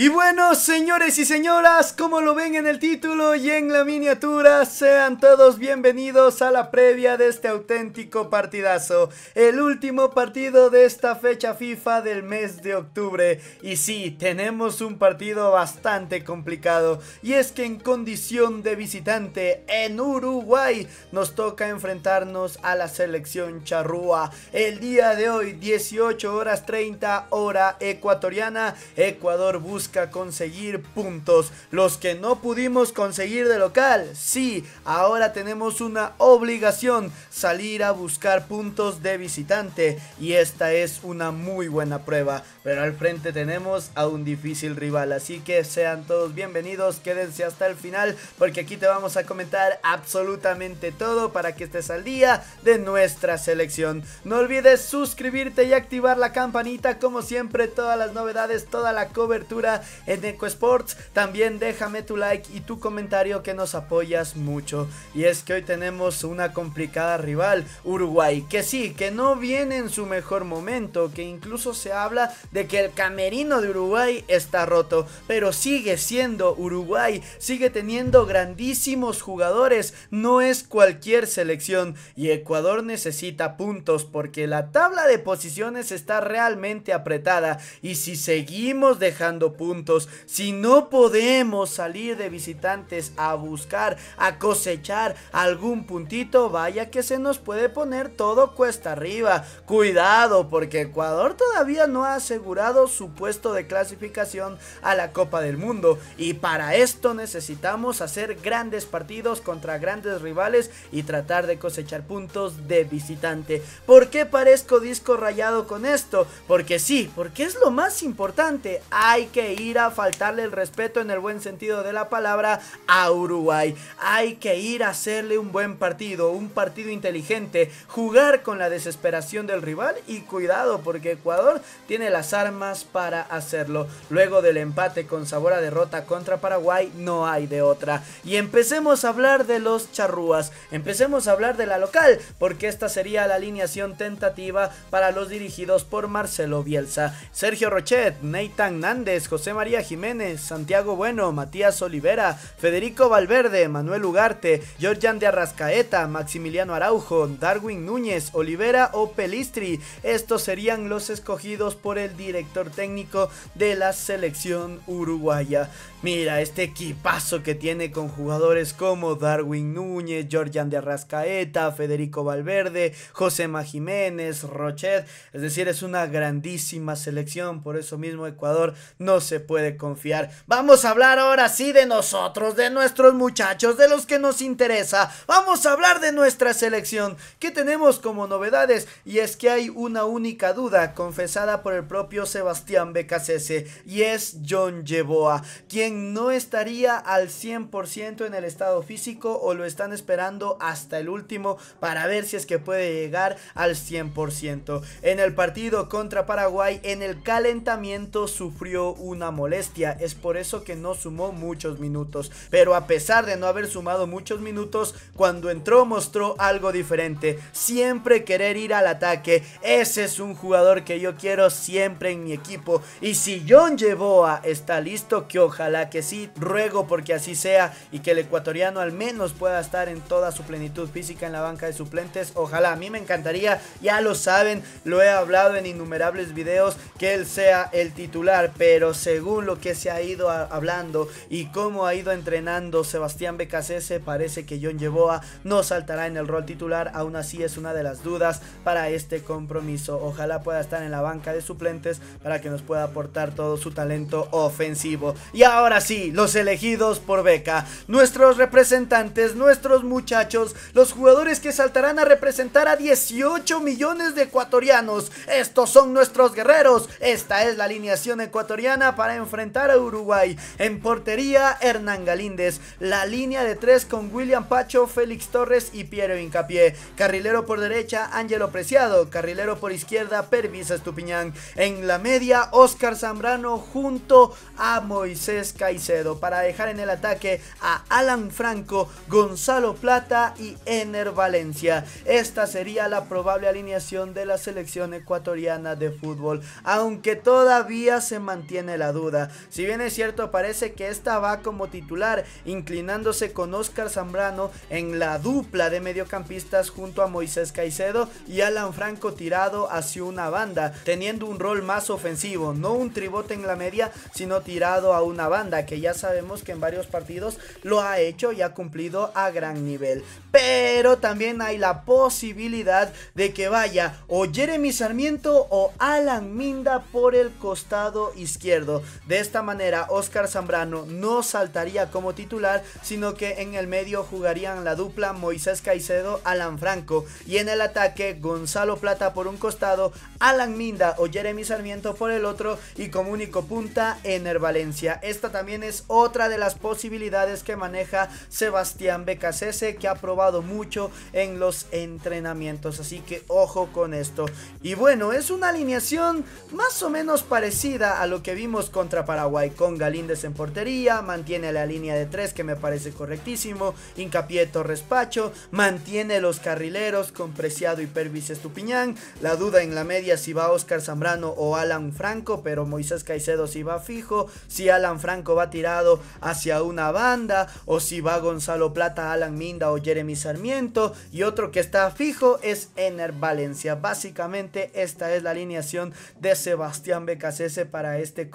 Y bueno, señores y señoras, como lo ven en el título y en la miniatura, sean todos bienvenidos a la previa de este auténtico partidazo, el último partido de esta fecha FIFA del mes de octubre. Y sí, tenemos un partido bastante complicado, y es que en condición de visitante en Uruguay nos toca enfrentarnos a la selección charrúa. El día de hoy, 18 horas 30 hora ecuatoriana, Ecuador busca conseguir puntos, los que no pudimos conseguir de local. Sí, ahora tenemos una obligación, salir a buscar puntos de visitante y esta es una muy buena prueba, pero al frente tenemos a un difícil rival, así que sean todos bienvenidos, quédense hasta el final porque aquí te vamos a comentar absolutamente todo para que estés al día de nuestra selección. No olvides suscribirte y activar la campanita como siempre, todas las novedades, toda la cobertura en Eco Sports También déjame tu like y tu comentario que nos apoyas mucho. Y es que hoy tenemos una complicada rival, Uruguay, que sí, que no viene en su mejor momento, que incluso se habla de que el camerino de Uruguay está roto, pero sigue siendo Uruguay, sigue teniendo grandísimos jugadores, no es cualquier selección y Ecuador necesita puntos porque la tabla de posiciones está realmente apretada y si seguimos dejando puntos. Si no podemos salir de visitantes a buscar, a cosechar algún puntito, vaya que se nos puede poner todo cuesta arriba. Cuidado, porque Ecuador todavía no ha asegurado su puesto de clasificación a la Copa del Mundo. Y para esto necesitamos hacer grandes partidos contra grandes rivales y tratar de cosechar puntos de visitante. ¿Por qué parezco disco rayado con esto? Porque sí, porque es lo más importante. Hay que ir a faltarle el respeto en el buen sentido de la palabra a Uruguay. Hay que ir a hacerle un buen partido, un partido inteligente, jugar con la desesperación del rival y cuidado porque Ecuador tiene las armas para hacerlo. Luego del empate con sabor a derrota contra Paraguay no hay de otra. Y empecemos a hablar de los charrúas, empecemos a hablar de la local porque esta sería la alineación tentativa para los dirigidos por Marcelo Bielsa. Sergio Rochet, Nathan Nández, José José María Jiménez, Santiago Bueno, Matías Olivera, Federico Valverde, Manuel Ugarte, Georgian de Arrascaeta, Maximiliano Araujo, Darwin Núñez, Olivera o Pelistri. Estos serían los escogidos por el director técnico de la selección uruguaya. Mira este equipazo que tiene con jugadores como Darwin Núñez, Georgian de Arrascaeta, Federico Valverde, José Jiménez, Rochet. Es decir, es una grandísima selección. Por eso mismo Ecuador no se se puede confiar. Vamos a hablar ahora sí de nosotros, de nuestros muchachos, de los que nos interesa. Vamos a hablar de nuestra selección. que tenemos como novedades? Y es que hay una única duda confesada por el propio Sebastián Becasese y es John Yeboa, quien no estaría al 100% en el estado físico o lo están esperando hasta el último para ver si es que puede llegar al 100%. En el partido contra Paraguay, en el calentamiento sufrió un una molestia, es por eso que no sumó muchos minutos. Pero a pesar de no haber sumado muchos minutos, cuando entró mostró algo diferente. Siempre querer ir al ataque. Ese es un jugador que yo quiero siempre en mi equipo. Y si John Yeboa está listo, que ojalá que sí, ruego porque así sea y que el ecuatoriano al menos pueda estar en toda su plenitud física en la banca de suplentes. Ojalá, a mí me encantaría, ya lo saben, lo he hablado en innumerables videos, que él sea el titular, pero se según lo que se ha ido hablando y cómo ha ido entrenando Sebastián Becasese, parece que John Yeboa no saltará en el rol titular, aún así es una de las dudas para este compromiso. Ojalá pueda estar en la banca de suplentes para que nos pueda aportar todo su talento ofensivo. Y ahora sí, los elegidos por beca, nuestros representantes, nuestros muchachos, los jugadores que saltarán a representar a 18 millones de ecuatorianos. Estos son nuestros guerreros. Esta es la alineación ecuatoriana para enfrentar a Uruguay. En portería, Hernán Galíndez. La línea de tres con William Pacho, Félix Torres y Piero Incapié. Carrilero por derecha, Ángelo Preciado. Carrilero por izquierda, Permisa Estupiñán. En la media, Oscar Zambrano junto a Moisés Caicedo. Para dejar en el ataque a Alan Franco, Gonzalo Plata y Ener Valencia. Esta sería la probable alineación de la selección ecuatoriana de fútbol. Aunque todavía se mantiene la duda. Si bien es cierto, parece que esta va como titular, inclinándose con Oscar Zambrano en la dupla de mediocampistas junto a Moisés Caicedo y Alan Franco tirado hacia una banda, teniendo un rol más ofensivo, no un tribote en la media, sino tirado a una banda, que ya sabemos que en varios partidos lo ha hecho y ha cumplido a gran nivel. Pero también hay la posibilidad de que vaya o Jeremy Sarmiento o Alan Minda por el costado izquierdo. De esta manera, Oscar Zambrano no saltaría como titular, sino que en el medio jugarían la dupla Moisés Caicedo, Alan Franco y en el ataque Gonzalo Plata por un costado, Alan Minda o Jeremy Sarmiento por el otro y como único punta Ener Valencia. Esta también es otra de las posibilidades que maneja Sebastián Becasese que ha probado mucho en los entrenamientos, así que ojo con esto. Y bueno, es una alineación más o menos parecida a lo que vimos contra Paraguay con Galíndez en portería, mantiene la línea de 3 que me parece correctísimo, hincapié Respacho mantiene los carrileros con Preciado y Pervis Estupiñán, la duda en la media si va Oscar Zambrano o Alan Franco, pero Moisés Caicedo si va fijo, si Alan Franco va tirado hacia una banda o si va Gonzalo Plata, Alan Minda o Jeremy Sarmiento y otro que está fijo es Ener Valencia. Básicamente esta es la alineación de Sebastián Becasese para este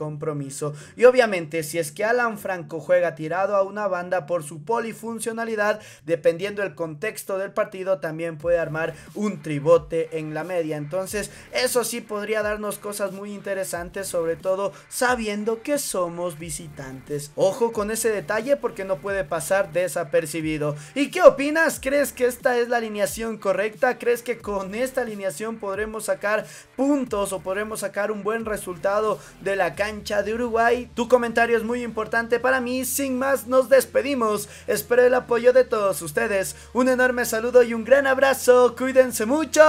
y obviamente, si es que Alan Franco juega tirado a una banda por su polifuncionalidad, dependiendo del contexto del partido, también puede armar un tribote en la media. Entonces, eso sí podría darnos cosas muy interesantes, sobre todo sabiendo que somos visitantes. Ojo con ese detalle porque no puede pasar desapercibido. ¿Y qué opinas? ¿Crees que esta es la alineación correcta? ¿Crees que con esta alineación podremos sacar puntos o podremos sacar un buen resultado de la cancha? de Uruguay. Tu comentario es muy importante para mí. Sin más, nos despedimos. Espero el apoyo de todos ustedes. Un enorme saludo y un gran abrazo. Cuídense mucho.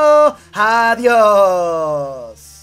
Adiós.